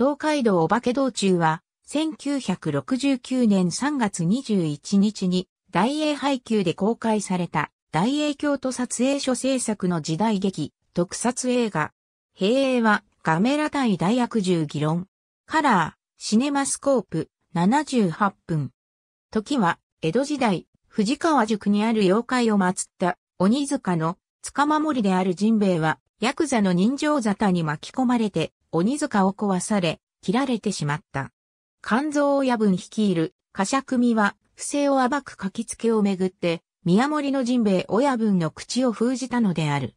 東海道お化け道中は、1969年3月21日に、大英配給で公開された、大英京都撮影所制作の時代劇、特撮映画。平英は、ガメラ対大悪獣議論。カラー、シネマスコープ、78分。時は、江戸時代、藤川塾にある妖怪を祀った、鬼塚の、塚守りであるジンベイは、ヤクザの人情沙汰に巻き込まれて、鬼塚を壊され、切られてしまった。肝臓親分率いる、貨車組は、不正を暴く書きつけをめぐって、宮森の陣兵衛親分の口を封じたのである。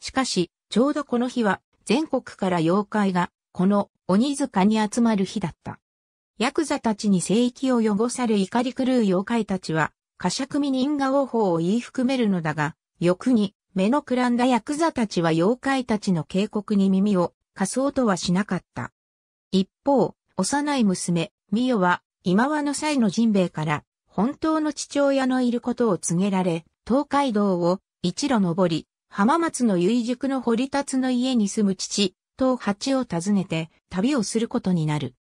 しかし、ちょうどこの日は、全国から妖怪が、この鬼塚に集まる日だった。ヤクザたちに聖域を汚され怒り狂う妖怪たちは、車組に因果王法を言い含めるのだが、欲に、目のくらんだヤクザたちは妖怪たちの警告に耳を仮装とはしなかった。一方、幼い娘、美代は、今和の際のジンベから、本当の父親のいることを告げられ、東海道を一路登り、浜松の結塾の堀つの家に住む父、東八を訪ねて旅をすることになる。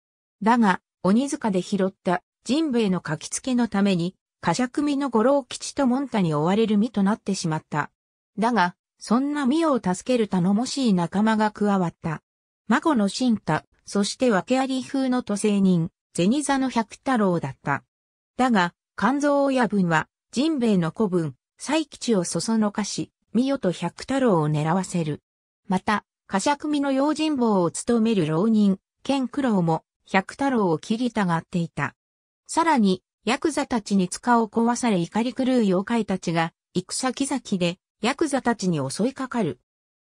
だが、鬼塚で拾った人兵衛の書き付けのために、火尺組の五郎吉と門太に追われる身となってしまった。だが、そんなミオを助ける頼もしい仲間が加わった。マコの進化、そして訳あり風の都政人、ゼニザの百太郎だった。だが、肝臓親分は、ジンベイの子分、再吉をそそのかし、ミオと百太郎を狙わせる。また、ャクミの用心棒を務める浪人、ケンクロウも、百太郎を切りたがっていた。さらに、ヤクザたちに塚を壊され怒り狂う妖怪たちが、行く先々でヤクザたちに襲いかかる。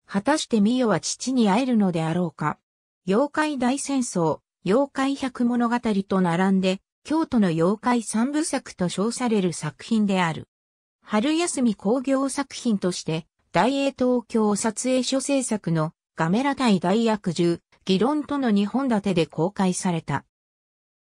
果たしてミヨは父に会えるのであろうか。妖怪大戦争、妖怪百物語と並んで、京都の妖怪三部作と称される作品である。春休み工業作品として、大英東京撮影所制作のガメラ対大悪獣、議論との2本立てで公開された。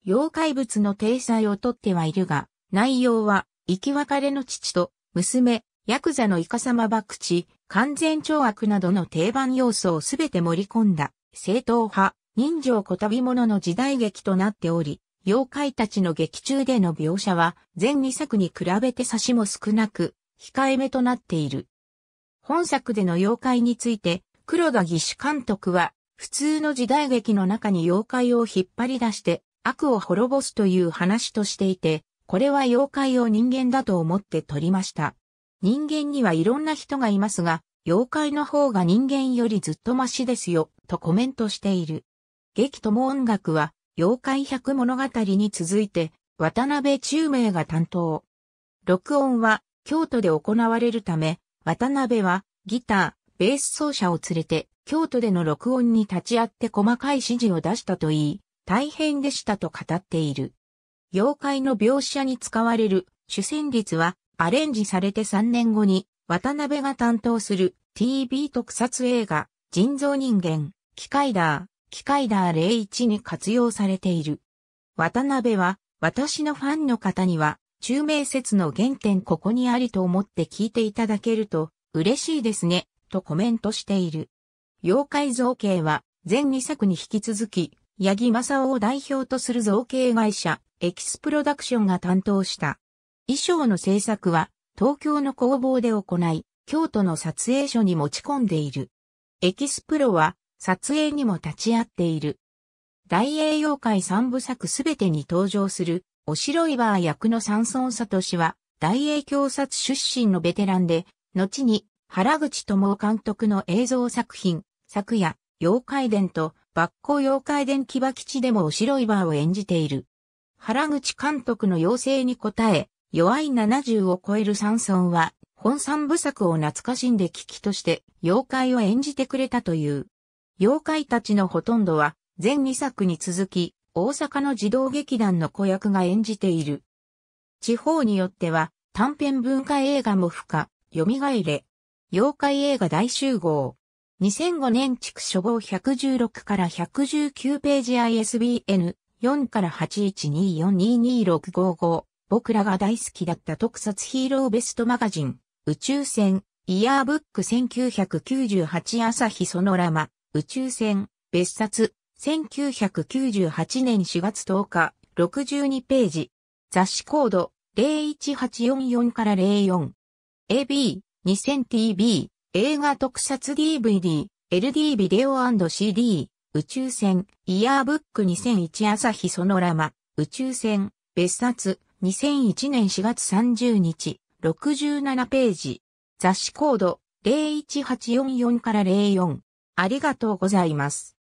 妖怪物の体裁をとってはいるが、内容は、生き別れの父と娘、ヤクザのイカサマ博打、完全懲悪などの定番要素をすべて盛り込んだ、正統派、人情こたびものの時代劇となっており、妖怪たちの劇中での描写は、前2作に比べて差しも少なく、控えめとなっている。本作での妖怪について、黒田義士監督は、普通の時代劇の中に妖怪を引っ張り出して、悪を滅ぼすという話としていて、これは妖怪を人間だと思って撮りました。人間にはいろんな人がいますが、妖怪の方が人間よりずっとマシですよ、とコメントしている。劇とも音楽は、妖怪百物語に続いて、渡辺中明が担当。録音は、京都で行われるため、渡辺は、ギター、ベース奏者を連れて、京都での録音に立ち会って細かい指示を出したと言い、大変でしたと語っている。妖怪の描写に使われる主旋律はアレンジされて3年後に渡辺が担当する TV 特撮映画人造人間機械ダー機械ダー01に活用されている。渡辺は私のファンの方には中名説の原点ここにありと思って聞いていただけると嬉しいですねとコメントしている。妖怪造形は全2作に引き続き八木正夫を代表とする造形会社エキスプロダクションが担当した衣装の制作は東京の工房で行い、京都の撮影所に持ち込んでいる。エキスプロは撮影にも立ち会っている。大栄妖怪三部作すべてに登場する、おしろいバー役の三村聡は、大栄教殺出身のベテランで、後に原口智監督の映像作品、昨夜、妖怪伝と、バッコ妖怪伝騎馬基地でもおしろいバーを演じている。原口監督の要請に応え、弱い70を超える山村は、本三部作を懐かしんで聞きとして、妖怪を演じてくれたという。妖怪たちのほとんどは、全2作に続き、大阪の児童劇団の子役が演じている。地方によっては、短編文化映画も不可、蘇れ。妖怪映画大集合。2005年区初号116から119ページ ISBN4 から812422655。僕らが大好きだった特撮ヒーローベストマガジン、宇宙船、イヤーブック1998朝日そのラマ、宇宙船、別冊、1998年4月10日、62ページ。雑誌コード、01844から04。AB、2 0 0 0 t b 映画特撮 DVD、LD ビデオ &CD、宇宙船、イヤーブック2001朝日そのラマ、宇宙船、別冊、2001年4月30日、67ページ。雑誌コード0 1 8 4 4から04。ありがとうございます。